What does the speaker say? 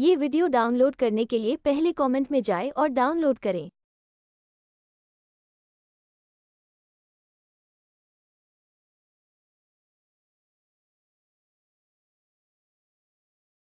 ये video download करने के लिए पहले कमेंट में जाएं और डाउनलोड करें